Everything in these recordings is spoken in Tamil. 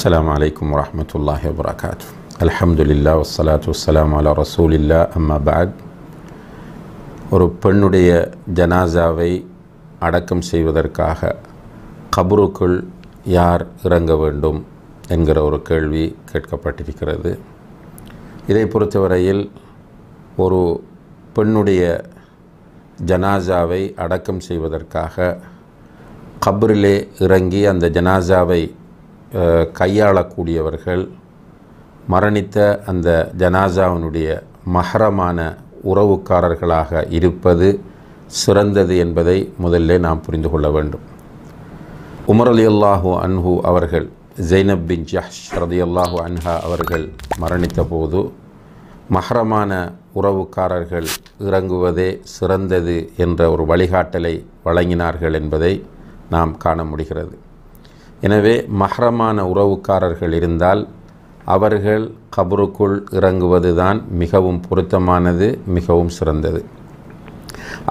السلام عليكم ورحمة الله وبركاته الحمد لله والصلاة والسلام على رسول الله أما بعد ஒரு பெண்ணுடைய ஜனாசாவை அடக்கம் செய்வதற்காக கபருக்குள் யார் இறங்க வேண்டும் என்கிற ஒரு கேள்வி கேட்கப்பட்டிருக்கிறது இதை பொறுத்தவரையில் ஒரு பெண்ணுடைய ஜனாசாவை அடக்கம் செய்வதற்காக கபரிலே இறங்கி அந்த ஜனாசாவை கையாளக்கூடியவர்கள் மரணித்த அந்த ஜனாசாவினுடைய மகரமான உறவுக்காரர்களாக இருப்பது சிறந்தது என்பதை முதல்ல நாம் புரிந்து கொள்ள வேண்டும் உமர் அலி அல்லாஹூ அன்ஹூ அவர்கள் ஜெய்னப் பின் ஜஹ் ரதி அல்லாஹூ அன்ஹா அவர்கள் மரணித்த போது மகரமான உறவுக்காரர்கள் இறங்குவதே சிறந்தது என்ற ஒரு வழிகாட்டலை வழங்கினார்கள் என்பதை நாம் காண முடிகிறது எனவே மஹரமான உறவுக்காரர்கள் இருந்தால் அவர்கள் கபருக்குள் இறங்குவது தான் மிகவும் பொருத்தமானது மிகவும் சிறந்தது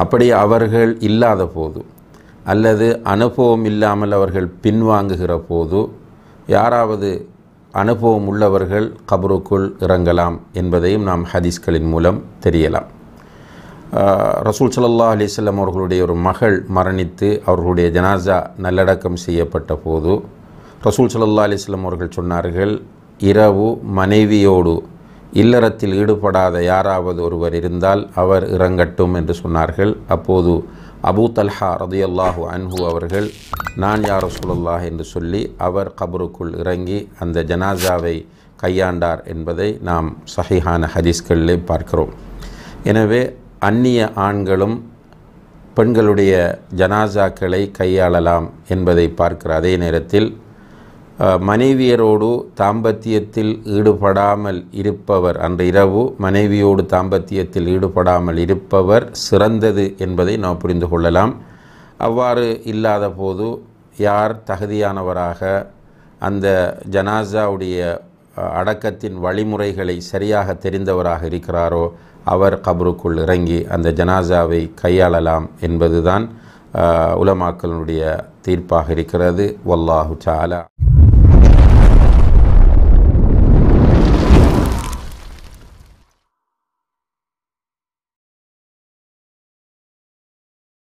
அப்படி அவர்கள் இல்லாத போது அல்லது அனுபவம் இல்லாமல் அவர்கள் பின்வாங்குகிற போது யாராவது அனுபவம் உள்ளவர்கள் கபருக்குள் இறங்கலாம் என்பதையும் நாம் ஹதீஸ்களின் மூலம் தெரியலாம் ரசூல் சல்லா அலிசல்லம் அவர்களுடைய ஒரு மகள் மரணித்து அவர்களுடைய ஜனாசா நல்லடக்கம் செய்யப்பட்ட போது ரசூல் சல்லா அலிஸ்லம் அவர்கள் சொன்னார்கள் இரவு மனைவியோடு இல்லறத்தில் ஈடுபடாத யாராவது ஒருவர் இருந்தால் அவர் இறங்கட்டும் என்று சொன்னார்கள் அப்போது அபு தல்ஹா ரதியல்லாஹு அன்ஹு அவர்கள் நான் யார் ரசூலுல்லாஹ் என்று சொல்லி அவர் கபருக்குள் இறங்கி அந்த ஜனாசாவை கையாண்டார் என்பதை நாம் சஹிஹான ஹதீஸ்களிலே பார்க்கிறோம் எனவே அந்நிய ஆண்களும் பெண்களுடைய ஜனாசாக்களை கையாளலாம் என்பதை பார்க்கிற அதே நேரத்தில் மனைவியரோடு தாம்பத்தியத்தில் ஈடுபடாமல் இருப்பவர் அன்று இரவு மனைவியோடு தாம்பத்தியத்தில் ஈடுபடாமல் இருப்பவர் சிறந்தது என்பதை நாம் புரிந்து கொள்ளலாம் அவ்வாறு இல்லாத போது யார் தகுதியானவராக அந்த ஜனாசாவுடைய அடக்கத்தின் வழிமுறைகளை சரியாக தெரிந்தவராக இருக்கிறாரோ அவர் கபருக்குள் இறங்கி அந்த ஜனாசாவை கையாளலாம் என்பதுதான் உலமாக்களுடைய தீர்ப்பாக இருக்கிறது வல்லாஹு சாலா